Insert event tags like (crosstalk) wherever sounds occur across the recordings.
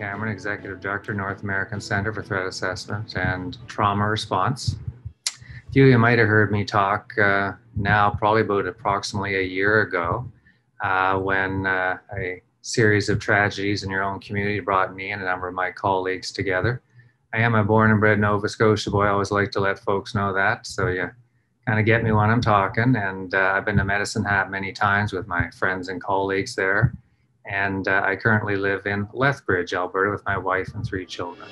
Cameron, Executive Director, North American Center for Threat Assessment and Trauma Response. A few of you might have heard me talk uh, now, probably about approximately a year ago, uh, when uh, a series of tragedies in your own community brought me and a number of my colleagues together. I am a born and bred Nova Scotia boy. I always like to let folks know that. So you kind of get me when I'm talking. And uh, I've been to Medicine Hat many times with my friends and colleagues there and uh, I currently live in Lethbridge, Alberta, with my wife and three children.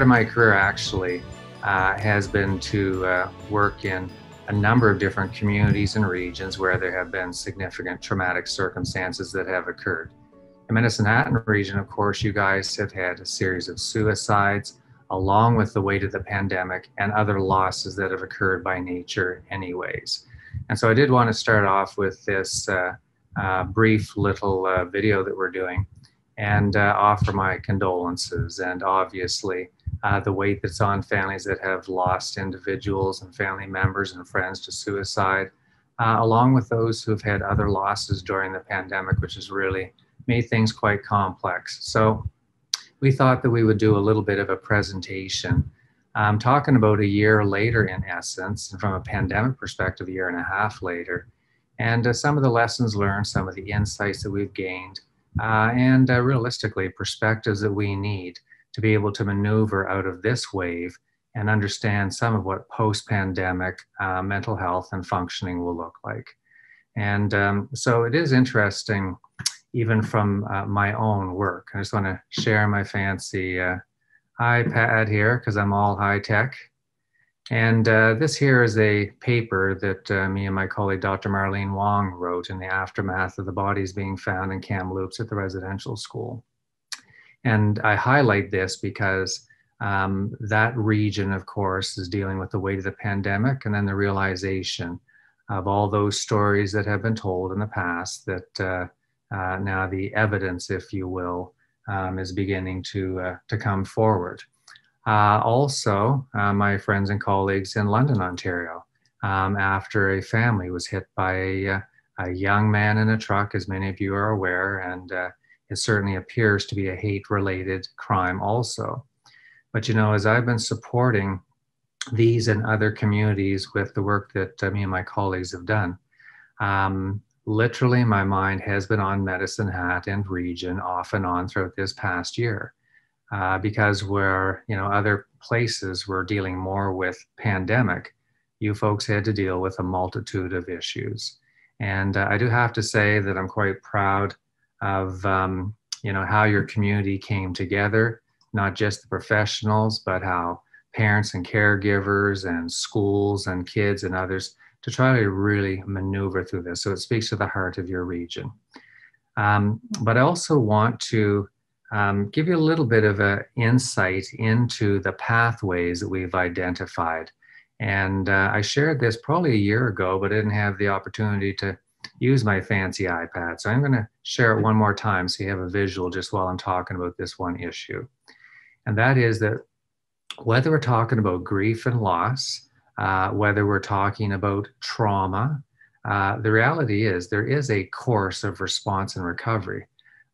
part of my career actually uh, has been to uh, work in a number of different communities and regions where there have been significant traumatic circumstances that have occurred. In Medicine region, of course, you guys have had a series of suicides, along with the weight of the pandemic and other losses that have occurred by nature, anyways. And so I did want to start off with this uh, uh, brief little uh, video that we're doing and uh, offer my condolences and obviously uh, the weight that's on families that have lost individuals and family members and friends to suicide, uh, along with those who've had other losses during the pandemic, which has really made things quite complex. So we thought that we would do a little bit of a presentation. I'm talking about a year later, in essence, and from a pandemic perspective, a year and a half later, and uh, some of the lessons learned, some of the insights that we've gained, uh, and uh, realistically, perspectives that we need to be able to maneuver out of this wave and understand some of what post pandemic uh, mental health and functioning will look like. And um, so it is interesting, even from uh, my own work. I just want to share my fancy uh, iPad here because I'm all high tech. And uh, this here is a paper that uh, me and my colleague Dr. Marlene Wong wrote in the aftermath of the bodies being found in Kamloops at the residential school. And I highlight this because um, that region, of course, is dealing with the weight of the pandemic and then the realization of all those stories that have been told in the past that uh, uh, now the evidence, if you will, um, is beginning to, uh, to come forward. Uh, also, uh, my friends and colleagues in London, Ontario, um, after a family was hit by a, uh, a, young man in a truck, as many of you are aware, and it certainly appears to be a hate related crime also. But you know, as I've been supporting these and other communities with the work that uh, me and my colleagues have done, um, literally my mind has been on Medicine Hat and region off and on throughout this past year. Uh, because where you know other places were dealing more with pandemic, you folks had to deal with a multitude of issues. And uh, I do have to say that I'm quite proud of um, you know how your community came together, not just the professionals, but how parents and caregivers and schools and kids and others to try to really maneuver through this. So it speaks to the heart of your region. Um, but I also want to um, give you a little bit of an insight into the pathways that we've identified. And uh, I shared this probably a year ago, but I didn't have the opportunity to use my fancy iPad. So I'm going to share it mm-hmm. one more time so you have a visual just while I'm talking about this one issue. And that is that whether we're talking about grief and loss, uh, whether we're talking about trauma, uh, the reality is there is a course of response and recovery.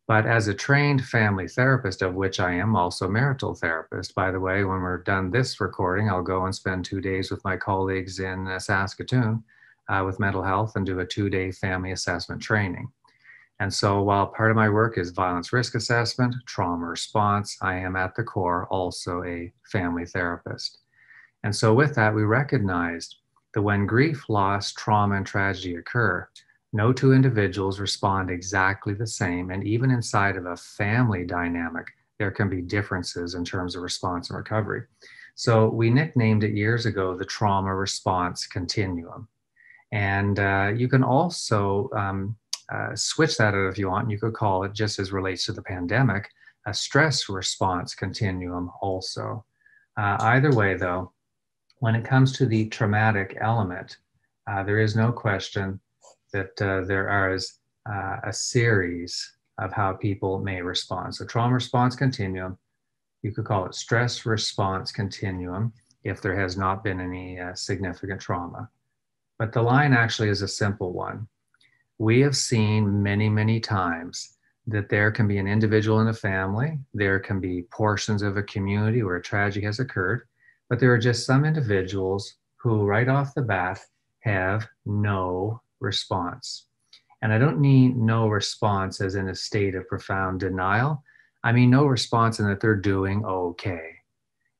But as a trained family therapist, of which I am also marital therapist, by the way, when we're done this recording, I'll go and spend two days with my colleagues in uh, Saskatoon uh, with mental health and do a two day family assessment training. And so while part of my work is violence risk assessment, trauma response, I am at the core also a family therapist. And so with that, we recognized that when grief, loss, trauma, and tragedy occur, no two individuals respond exactly the same. And even inside of a family dynamic, there can be differences in terms of response and recovery. So we nicknamed it years ago the trauma response continuum. And uh, you can also um, uh, switch that out if you want. You could call it, just as relates to the pandemic, a stress response continuum also. Uh, either way, though, when it comes to the traumatic element, uh, there is no question that uh, there are uh, a series of how people may respond. So, trauma response continuum, you could call it stress response continuum if there has not been any significant trauma. But the line actually is a simple one. We have seen many, many times that there can be an individual in a family, there can be portions of a community where a tragedy has occurred, but there are just some individuals who, right off the bat, have no response. And I don't mean no response as in a state of profound denial. I mean no response in that they're doing okay.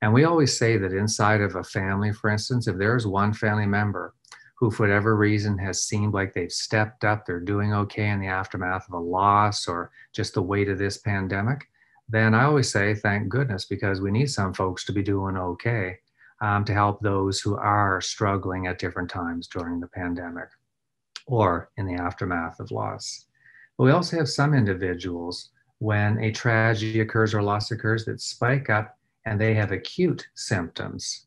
And we always say that inside of a family, for instance, if there is one family member who, for whatever reason, has seemed like they've stepped up, they're doing okay in the aftermath of a loss or just the weight of this pandemic, then I always say, thank goodness, because we need some folks to be doing okay um, to help those who are struggling at different times during the pandemic or in the aftermath of loss. But we also have some individuals when a tragedy occurs or loss occurs that spike up and they have acute symptoms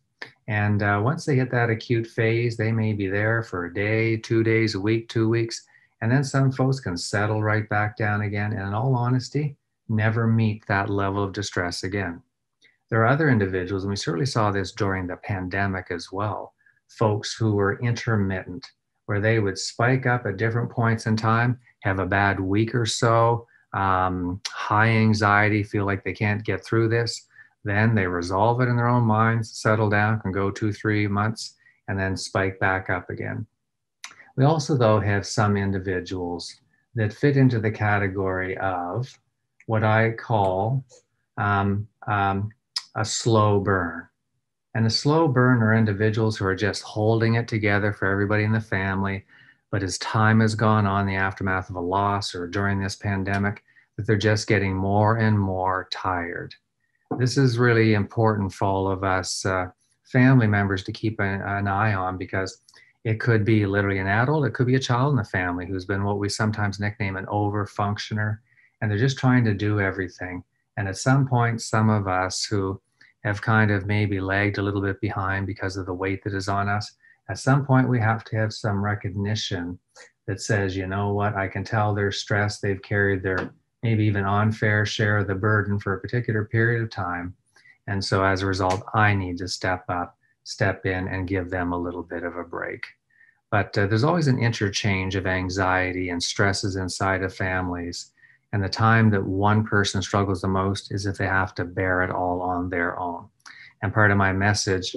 and uh, once they hit that acute phase, they may be there for a day, two days, a week, two weeks. And then some folks can settle right back down again. And in all honesty, never meet that level of distress again. There are other individuals, and we certainly saw this during the pandemic as well, folks who were intermittent, where they would spike up at different points in time, have a bad week or so, um, high anxiety, feel like they can't get through this then they resolve it in their own minds, settle down, can go two, three months, and then spike back up again. We also, though, have some individuals that fit into the category of what I call um, um, a slow burn. And a slow burn are individuals who are just holding it together for everybody in the family. But as time has gone on, the aftermath of a loss or during this pandemic, that they're just getting more and more tired this is really important for all of us uh, family members to keep an, an eye on because it could be literally an adult, it could be a child in the family who's been what we sometimes nickname an over functioner, and they're just trying to do everything. And at some point, some of us who have kind of maybe lagged a little bit behind because of the weight that is on us, at some point we have to have some recognition that says, you know what, I can tell they're stressed, they've carried their maybe even unfair share of the burden for a particular period of time. And so as a result, I need to step up, step in, and give them a little bit of a break. But uh, there's always an interchange of anxiety and stresses inside of families. And the time that one person struggles the most is if they have to bear it all on their own. And part of my message,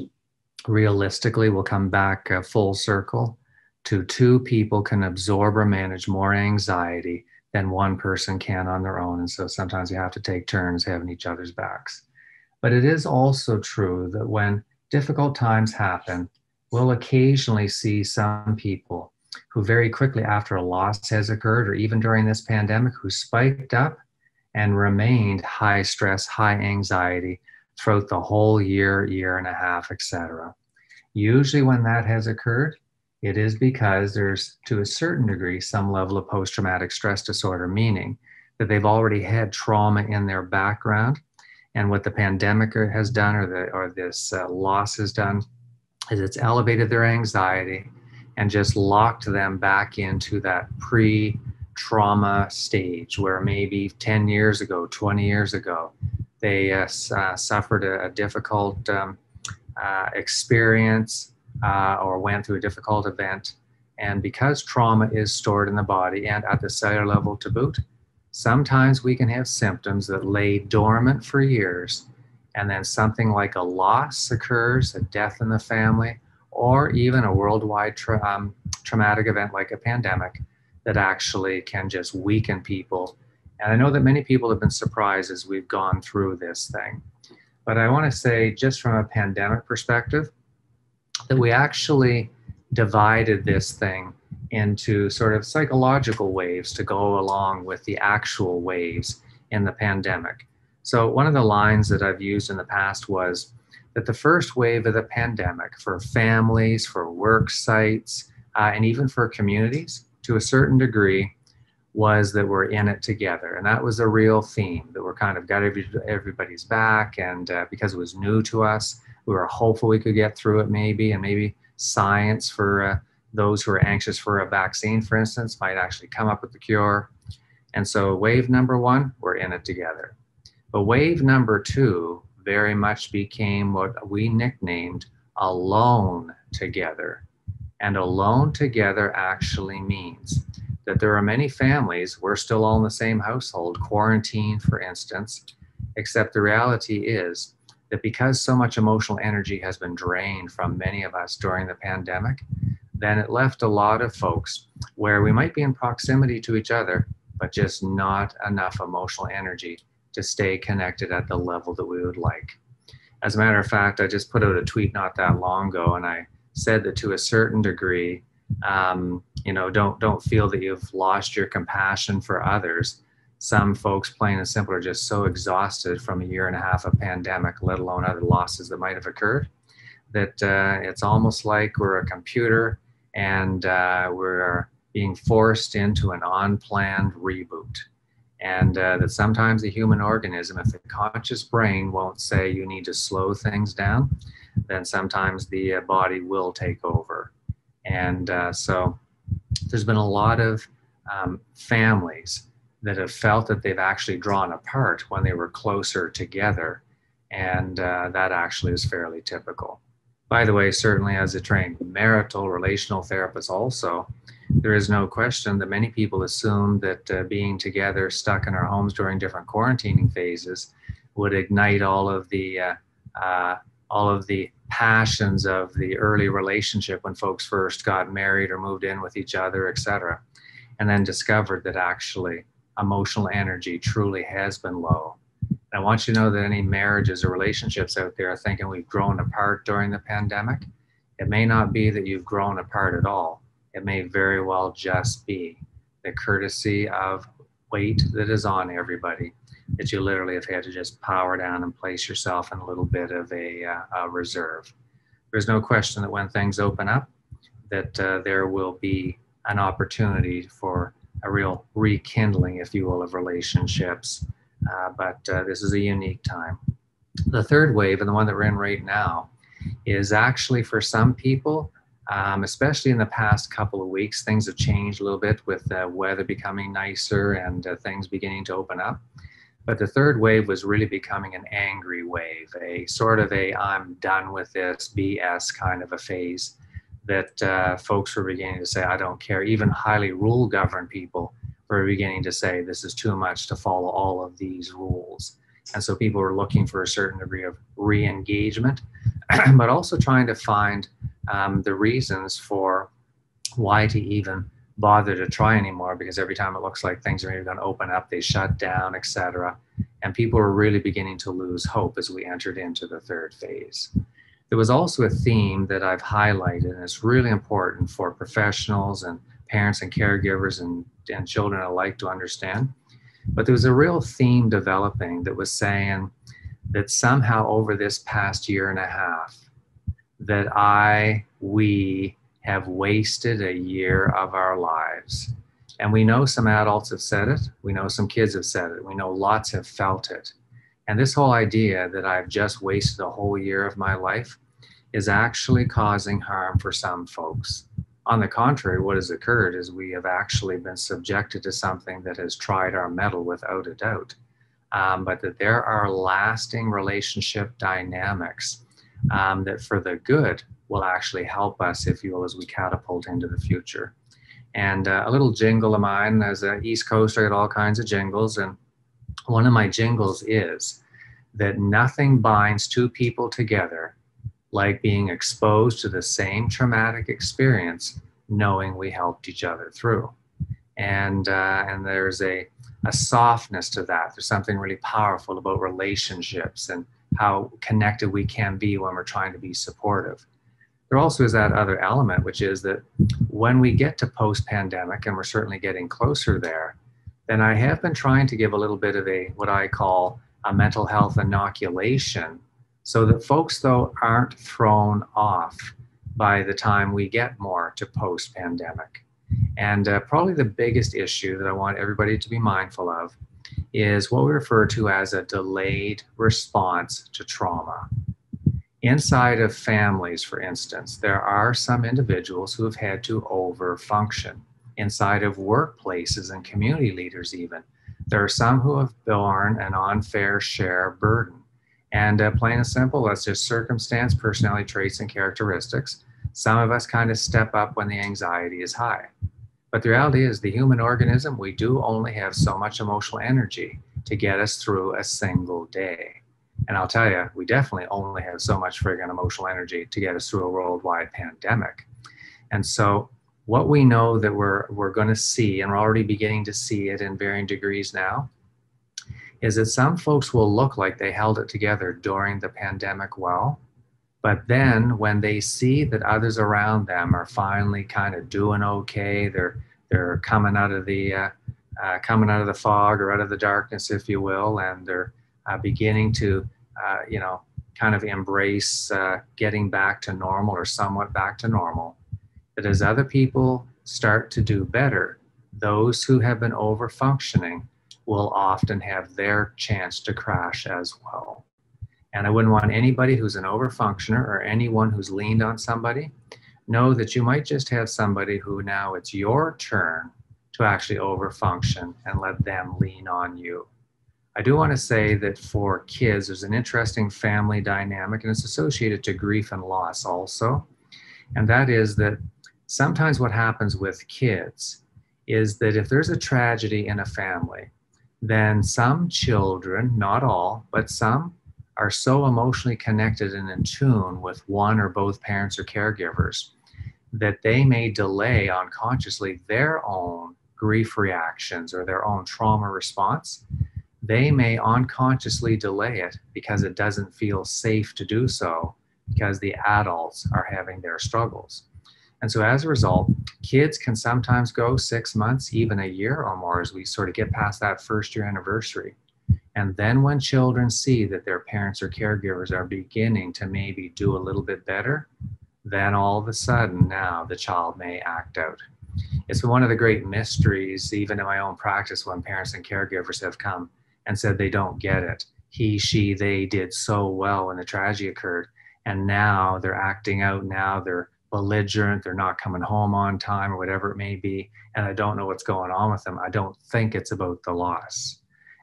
realistically, will come back uh, full circle to two people can absorb or manage more anxiety than one person can on their own. And so sometimes you have to take turns having each other's backs. But it is also true that when difficult times happen, we'll occasionally see some people who very quickly after a loss has occurred, or even during this pandemic, who spiked up and remained high stress, high anxiety throughout the whole year, year and a half, etc. Usually when that has occurred, it is because there's, to a certain degree, some level of post traumatic stress disorder, meaning that they've already had trauma in their background. And what the pandemic has done, or, the, or this uh, loss has done, is it's elevated their anxiety and just locked them back into that pre trauma stage where maybe 10 years ago, 20 years ago, they uh, uh, suffered a, a difficult um, uh, experience uh, or went through a difficult event. And because trauma is stored in the body and at the cellular level to boot, sometimes we can have symptoms that lay dormant for years. And then something like a loss occurs, a death in the family, or even a worldwide tra- um, traumatic event like a pandemic that actually can just weaken people. And I know that many people have been surprised as we've gone through this thing. But I want to say, just from a pandemic perspective, that we actually divided this thing into sort of psychological waves to go along with the actual waves in the pandemic. So, one of the lines that I've used in the past was that the first wave of the pandemic for families, for work sites, uh, and even for communities to a certain degree was that we're in it together. And that was a real theme that we're kind of got every, everybody's back. And uh, because it was new to us, we were hopeful we could get through it maybe and maybe science for uh, those who are anxious for a vaccine for instance might actually come up with the cure and so wave number one we're in it together but wave number two very much became what we nicknamed alone together and alone together actually means that there are many families we're still all in the same household quarantine for instance except the reality is that because so much emotional energy has been drained from many of us during the pandemic, then it left a lot of folks where we might be in proximity to each other, but just not enough emotional energy to stay connected at the level that we would like. As a matter of fact, I just put out a tweet not that long ago, and I said that to a certain degree, um, you know, don't don't feel that you've lost your compassion for others some folks plain and simple are just so exhausted from a year and a half of pandemic, let alone other losses that might have occurred, that uh, it's almost like we're a computer and uh, we're being forced into an unplanned reboot. And uh, that sometimes the human organism, if the conscious brain won't say you need to slow things down, then sometimes the uh, body will take over. And uh, so there's been a lot of um, families that have felt that they've actually drawn apart when they were closer together. And uh, that actually is fairly typical. By the way, certainly as a trained marital relational therapist, also, there is no question that many people assume that uh, being together, stuck in our homes during different quarantining phases, would ignite all of the uh, uh, all of the passions of the early relationship when folks first got married or moved in with each other, etc., and then discovered that actually emotional energy truly has been low. And I want you to know that any marriages or relationships out there are thinking we've grown apart during the pandemic. It may not be that you've grown apart at all. It may very well just be the courtesy of weight that is on everybody that you literally have had to just power down and place yourself in a little bit of a, uh, a reserve. There's no question that when things open up, that uh, there will be an opportunity for a real rekindling, if you will, of relationships. Uh, but uh, this is a unique time. The third wave, and the one that we're in right now, is actually for some people, um, especially in the past couple of weeks, things have changed a little bit with the uh, weather becoming nicer and uh, things beginning to open up. But the third wave was really becoming an angry wave, a sort of a I'm done with this BS kind of a phase that uh, folks were beginning to say, I don't care. Even highly rule governed people were beginning to say, this is too much to follow all of these rules. And so people were looking for a certain degree of re engagement, (clears throat) but also trying to find um, the reasons for why to even bother to try anymore because every time it looks like things are maybe going to open up, they shut down, etc. And people are really beginning to lose hope as we entered into the third phase. There was also a theme that I've highlighted, and it's really important for professionals and parents and caregivers and, and children alike to understand. But there was a real theme developing that was saying that somehow over this past year and a half, that I, we have wasted a year of our lives. And we know some adults have said it. We know some kids have said it. We know lots have felt it. And this whole idea that I've just wasted a whole year of my life is actually causing harm for some folks. On the contrary, what has occurred is we have actually been subjected to something that has tried our metal without a doubt, um, but that there are lasting relationship dynamics um, that, for the good, will actually help us, if you will, as we catapult into the future. And uh, a little jingle of mine as an East Coaster, I get all kinds of jingles. And one of my jingles is that nothing binds two people together like being exposed to the same traumatic experience, knowing we helped each other through. And, uh, and there's a, a softness to that. There's something really powerful about relationships and how connected we can be when we're trying to be supportive. There also is that other element, which is that when we get to post pandemic, and we're certainly getting closer there, then I have been trying to give a little bit of a what I call a mental health inoculation so that folks, though, aren't thrown off by the time we get more to post pandemic. And uh, probably the biggest issue that I want everybody to be mindful of is what we refer to as a delayed response to trauma. Inside of families, for instance, there are some individuals who have had to overfunction inside of workplaces and community leaders, even. There are some who have borne an unfair share burden. And uh, plain and simple, that's just circumstance, personality traits, and characteristics. Some of us kind of step up when the anxiety is high. But the reality is, the human organism, we do only have so much emotional energy to get us through a single day. And I'll tell you, we definitely only have so much friggin' emotional energy to get us through a worldwide pandemic. And so what we know that we're, we're going to see, and we're already beginning to see it in varying degrees now, is that some folks will look like they held it together during the pandemic well. But then when they see that others around them are finally kind of doing okay, they're, they're coming out of the uh, uh, coming out of the fog or out of the darkness, if you will, and they're uh, beginning to, uh, you know, kind of embrace uh, getting back to normal or somewhat back to normal that as other people start to do better, those who have been over functioning will often have their chance to crash as well. And I wouldn't want anybody who's an over functioner or anyone who's leaned on somebody know that you might just have somebody who now it's your turn to actually over function and let them lean on you. I do want to say that for kids, there's an interesting family dynamic and it's associated to grief and loss also. And that is that sometimes what happens with kids is that if there's a tragedy in a family, then some children, not all, but some are so emotionally connected and in tune with one or both parents or caregivers that they may delay unconsciously their own grief reactions or their own trauma response. They may unconsciously delay it because it doesn't feel safe to do so because the adults are having their struggles. And so as a result, kids can sometimes go six months, even a year or more, as we sort of get past that first year anniversary. And then when children see that their parents or caregivers are beginning to maybe do a little bit better, then all of a sudden now the child may act out. It's one of the great mysteries, even in my own practice, when parents and caregivers have come and said they don't get it. He, she, they did so well when the tragedy occurred. And now they're acting out. Now they're belligerent, they're not coming home on time or whatever it may be, and I don't know what's going on with them, I don't think it's about the loss.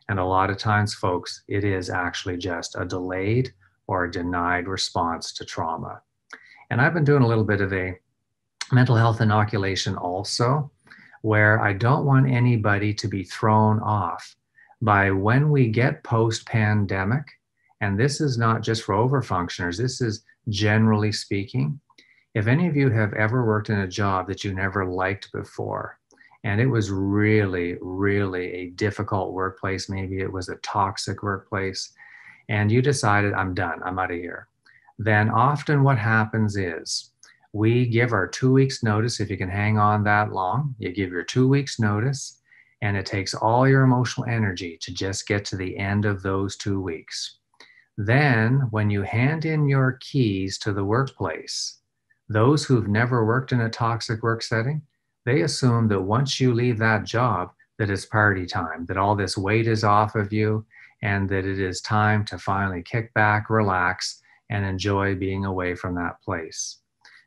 And a lot of times, folks, it is actually just a delayed or a denied response to trauma. And I've been doing a little bit of a mental health inoculation also, where I don't want anybody to be thrown off by when we get post pandemic. And this is not just for overfunctioners, this is generally speaking if any of you have ever worked in a job that you never liked before, and it was really, really a difficult workplace, maybe it was a toxic workplace, and you decided, I'm done, I'm out of here, then often what happens is we give our two weeks' notice. If you can hang on that long, you give your two weeks' notice, and it takes all your emotional energy to just get to the end of those two weeks. Then, when you hand in your keys to the workplace, those who've never worked in a toxic work setting, they assume that once you leave that job, that it's party time, that all this weight is off of you, and that it is time to finally kick back, relax, and enjoy being away from that place.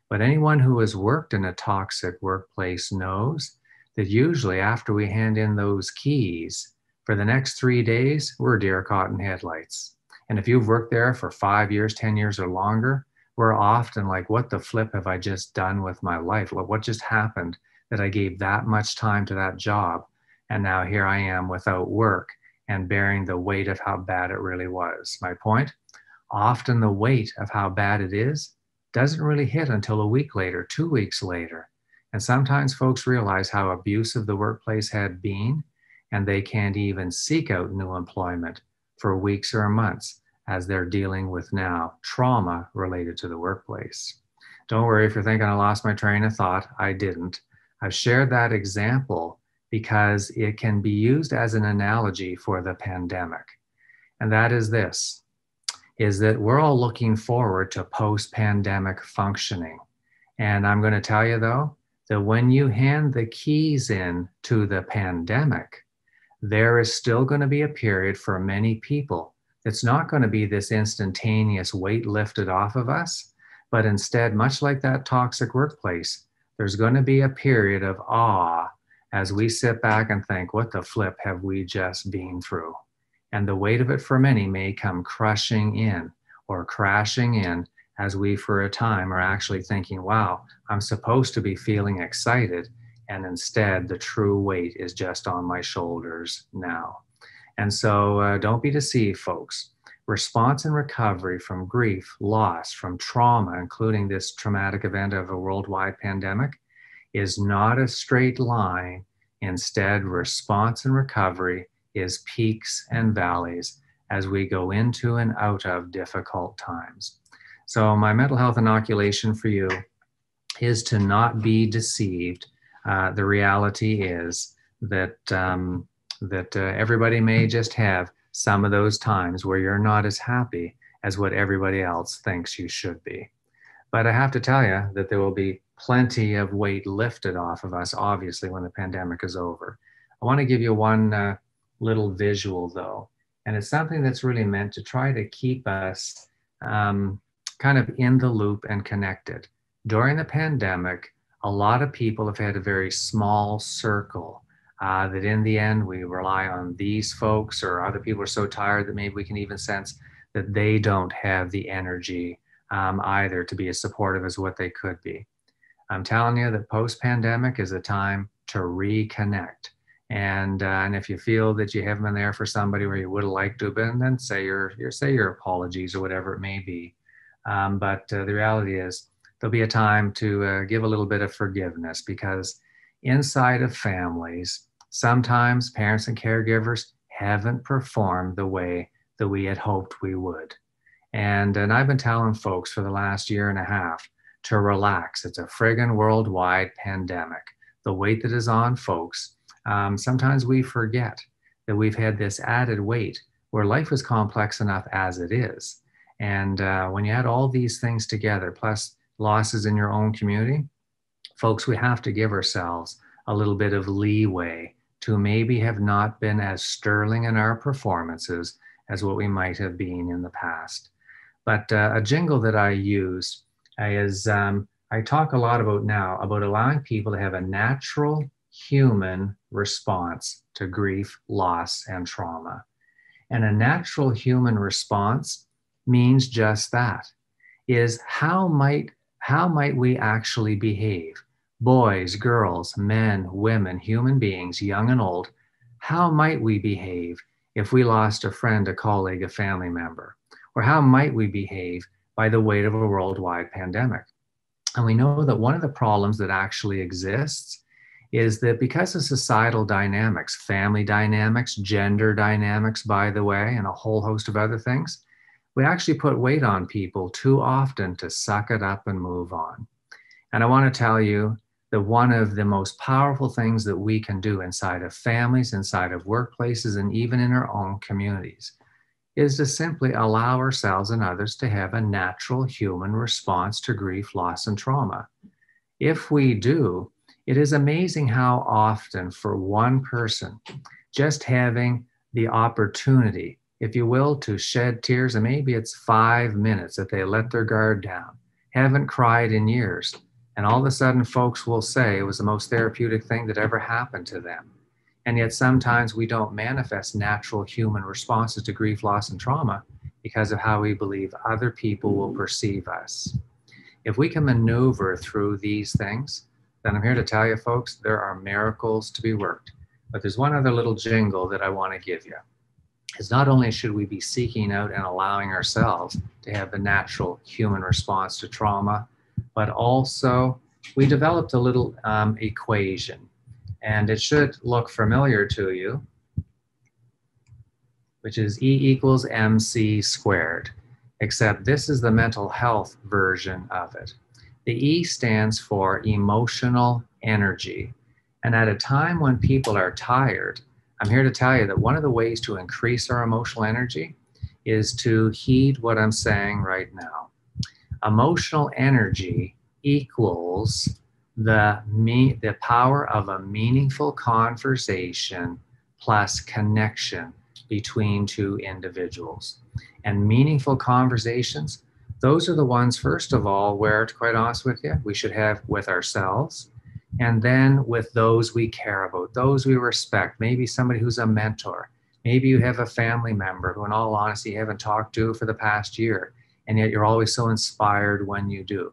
But anyone who has worked in a toxic workplace knows that usually after we hand in those keys, for the next three days, we're deer caught in headlights. And if you've worked there for five years, 10 years, or longer, we're often like, what the flip have I just done with my life? What just happened that I gave that much time to that job? And now here I am without work and bearing the weight of how bad it really was. My point? Often the weight of how bad it is doesn't really hit until a week later, two weeks later. And sometimes folks realize how abusive the workplace had been, and they can't even seek out new employment for weeks or months as they're dealing with now trauma related to the workplace. Don't worry if you're thinking I lost my train of thought. I didn't. I've shared that example because it can be used as an analogy for the pandemic. And that is this is that we're all looking forward to post-pandemic functioning. And I'm going to tell you though that when you hand the keys in to the pandemic, there is still going to be a period for many people it's not going to be this instantaneous weight lifted off of us, but instead, much like that toxic workplace, there's going to be a period of awe as we sit back and think, what the flip have we just been through? And the weight of it for many may come crushing in or crashing in as we, for a time, are actually thinking, wow, I'm supposed to be feeling excited. And instead, the true weight is just on my shoulders now. And so uh, don't be deceived, folks. Response and recovery from grief, loss, from trauma, including this traumatic event of a worldwide pandemic, is not a straight line. Instead, response and recovery is peaks and valleys as we go into and out of difficult times. So, my mental health inoculation for you is to not be deceived. Uh, the reality is that um, that uh, everybody may just have some of those times where you're not as happy as what everybody else thinks you should be. But I have to tell you that there will be plenty of weight lifted off of us, obviously, when the pandemic is over. I want to give you one uh, little visual, though, and it's something that's really meant to try to keep us um, kind of in the loop and connected. During the pandemic, a lot of people have had a very small circle uh, that in the end we rely on these folks or other people are so tired that maybe we can even sense that they don't have the energy um, either to be as supportive as what they could be. I'm telling you that post pandemic is a time to reconnect. And, uh, and if you feel that you haven't been there for somebody where you would have liked to have been, then say your, your say your apologies or whatever it may be. Um, but uh, the reality is there'll be a time to uh, give a little bit of forgiveness because inside of families, Sometimes parents and caregivers haven't performed the way that we had hoped we would. And, and I've been telling folks for the last year and a half to relax. It's a friggin' worldwide pandemic. The weight that is on folks, um, sometimes we forget that we've had this added weight where life is complex enough as it is. And uh, when you add all these things together, plus losses in your own community, folks, we have to give ourselves a little bit of leeway to maybe have not been as sterling in our performances as what we might have been in the past. But uh, a jingle that I use is um, I talk a lot about now about allowing people to have a natural human response to grief, loss, and trauma. And a natural human response means just that is how might how might we actually behave? boys, girls, men, women, human beings, young and old, how might we behave if we lost a friend, a colleague, a family member? Or how might we behave by the weight of a worldwide pandemic? And we know that one of the problems that actually exists is that because of societal dynamics, family dynamics, gender dynamics, by the way, and a whole host of other things, we actually put weight on people too often to suck it up and move on. And I want to tell you that one of the most powerful things that we can do inside of families, inside of workplaces, and even in our own communities is to simply allow ourselves and others to have a natural human response to grief, loss, and trauma. If we do, it is amazing how often, for one person, just having the opportunity, if you will, to shed tears, and maybe it's five minutes that they let their guard down, haven't cried in years, and all of a sudden, folks will say it was the most therapeutic thing that ever happened to them. And yet, sometimes we don't manifest natural human responses to grief, loss, and trauma because of how we believe other people will perceive us. If we can maneuver through these things, then I'm here to tell you, folks, there are miracles to be worked. But there's one other little jingle that I want to give you is not only should we be seeking out and allowing ourselves to have the natural human response to trauma but also we developed a little um, equation and it should look familiar to you, which is E equals mc squared, except this is the mental health version of it. The E stands for emotional energy. And at a time when people are tired, I'm here to tell you that one of the ways to increase our emotional energy is to heed what I'm saying right now emotional energy equals the me the power of a meaningful conversation plus connection between two individuals and meaningful conversations those are the ones first of all where to quite honest with you we should have with ourselves and then with those we care about those we respect maybe somebody who's a mentor maybe you have a family member who in all honesty you haven't talked to for the past year and yet you're always so inspired when you do.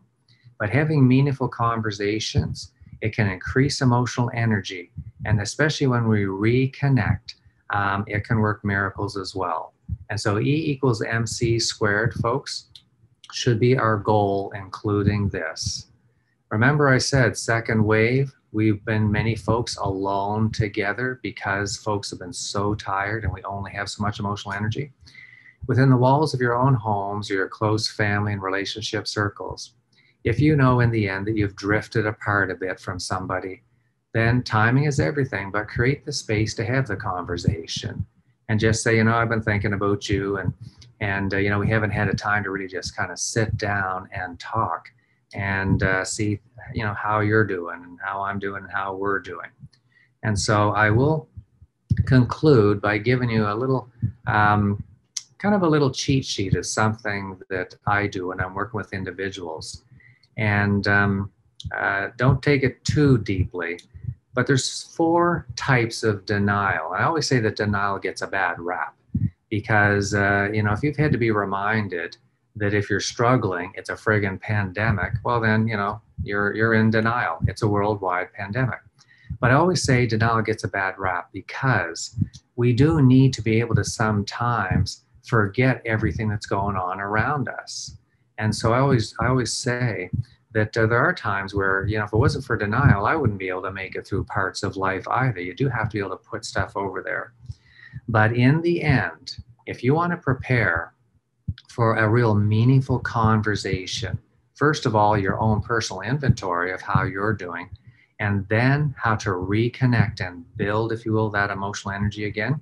But having meaningful conversations, it can increase emotional energy, and especially when we reconnect, um, it can work miracles as well. And so E equals MC squared, folks, should be our goal, including this. Remember, I said second wave, we've been many folks alone together because folks have been so tired and we only have so much emotional energy within the walls of your own homes or your close family and relationship circles. If you know in the end that you've drifted apart a bit from somebody, then timing is everything, but create the space to have the conversation and just say, you know, I've been thinking about you and and uh, you know, we haven't had a time to really just kind of sit down and talk and uh, see, you know, how you're doing and how I'm doing and how we're doing. And so I will conclude by giving you a little um, kind of a little cheat sheet is something that I do when I'm working with individuals. And um, uh, don't take it too deeply. But there's four types of denial. I always say that denial gets a bad rap because, uh, you know, if you've had to be reminded that if you're struggling, it's a friggin' pandemic, well, then, you know, you're, you're in denial. It's a worldwide pandemic. But I always say denial gets a bad rap because we do need to be able to sometimes forget everything that's going on around us. And so I always I always say that uh, there are times where you know if it wasn't for denial, I wouldn't be able to make it through parts of life either. You do have to be able to put stuff over there. But in the end, if you want to prepare for a real meaningful conversation, first of all, your own personal inventory of how you're doing, and then how to reconnect and build, if you will, that emotional energy again,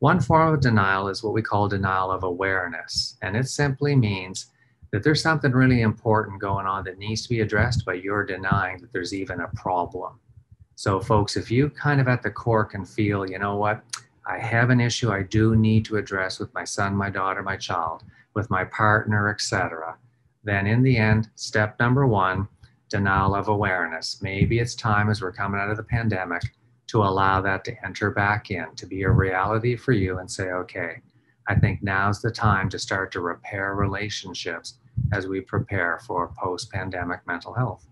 one form of denial is what we call denial of awareness, and it simply means that there's something really important going on that needs to be addressed, but you're denying that there's even a problem. So, folks, if you kind of at the core can feel, you know what, I have an issue I do need to address with my son, my daughter, my child, with my partner, etc., then in the end, step number one, denial of awareness. Maybe it's time as we're coming out of the pandemic to allow that to enter back in, to be a reality for you and say, okay, I think now's the time to start to repair relationships as we prepare for post pandemic mental health.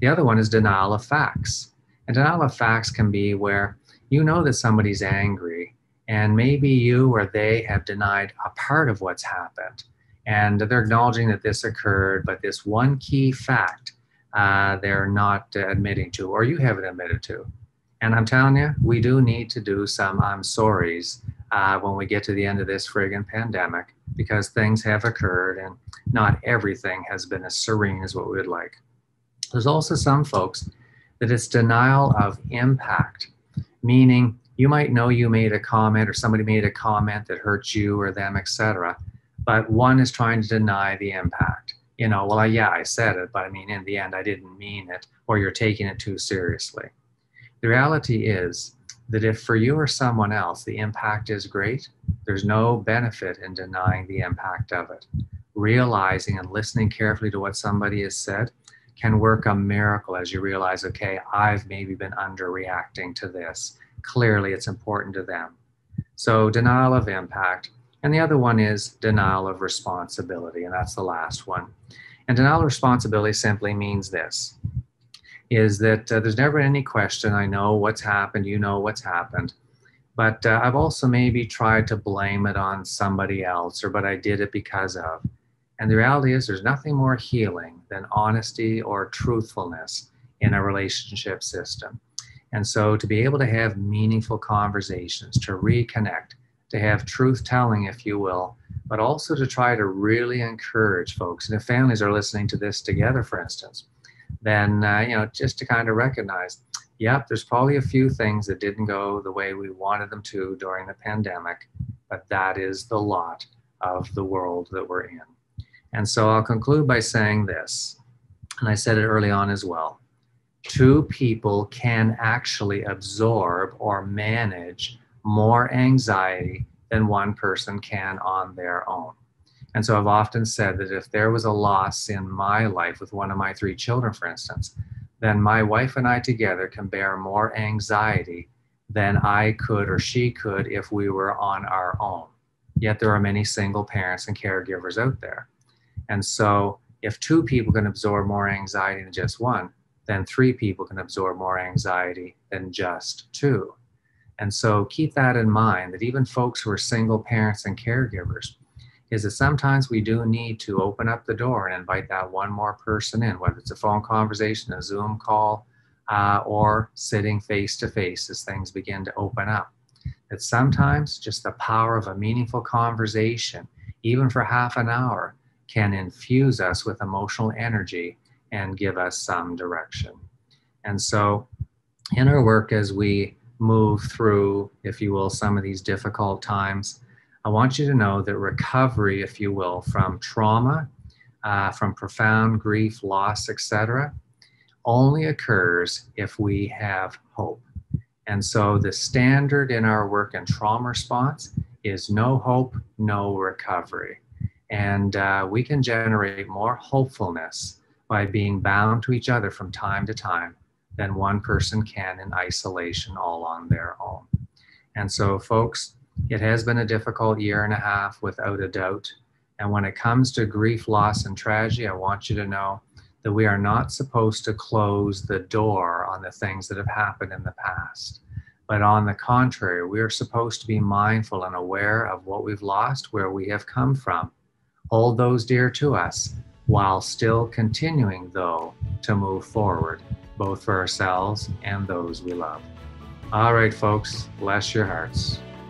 The other one is denial of facts. And denial of facts can be where you know that somebody's angry, and maybe you or they have denied a part of what's happened. And they're acknowledging that this occurred, but this one key fact uh, they're not admitting to, or you haven't admitted to. And I'm telling you, we do need to do some I'm um, sorry's uh, when we get to the end of this friggin' pandemic because things have occurred and not everything has been as serene as what we would like. There's also some folks that it's denial of impact, meaning you might know you made a comment or somebody made a comment that hurt you or them, etc. But one is trying to deny the impact. You know, well, yeah, I said it, but I mean, in the end, I didn't mean it, or you're taking it too seriously. The reality is that if for you or someone else the impact is great, there's no benefit in denying the impact of it. Realizing and listening carefully to what somebody has said can work a miracle as you realize, okay, I've maybe been underreacting to this. Clearly, it's important to them. So, denial of impact. And the other one is denial of responsibility, and that's the last one. And denial of responsibility simply means this is that uh, there's never any question. I know what's happened. You know what's happened. But uh, I've also maybe tried to blame it on somebody else or but I did it because of. And the reality is, there's nothing more healing than honesty or truthfulness in a relationship system. And so to be able to have meaningful conversations, to reconnect, to have truth telling, if you will, but also to try to really encourage folks. And if families are listening to this together, for instance, then uh, you know just to kind of recognize yep there's probably a few things that didn't go the way we wanted them to during the pandemic but that is the lot of the world that we're in and so i'll conclude by saying this and i said it early on as well two people can actually absorb or manage more anxiety than one person can on their own and so I've often said that if there was a loss in my life with one of my three children, for instance, then my wife and I together can bear more anxiety than I could or she could if we were on our own. Yet there are many single parents and caregivers out there. And so if two people can absorb more anxiety than just one, then three people can absorb more anxiety than just two. And so keep that in mind that even folks who are single parents and caregivers, is that sometimes we do need to open up the door and invite that one more person in, whether it's a phone conversation, a Zoom call, uh, or sitting face to face as things begin to open up. That sometimes just the power of a meaningful conversation, even for half an hour, can infuse us with emotional energy and give us some direction. And so, in our work as we move through, if you will, some of these difficult times, I want you to know that recovery, if you will, from trauma, uh, from profound grief, loss, etc., only occurs if we have hope. And so the standard in our work in trauma response is no hope, no recovery. And uh, we can generate more hopefulness by being bound to each other from time to time than one person can in isolation all on their own. And so, folks, it has been a difficult year and a half without a doubt. And when it comes to grief, loss, and tragedy, I want you to know that we are not supposed to close the door on the things that have happened in the past. But on the contrary, we are supposed to be mindful and aware of what we've lost, where we have come from. Hold those dear to us while still continuing, though, to move forward, both for ourselves and those we love. All right, folks, bless your hearts.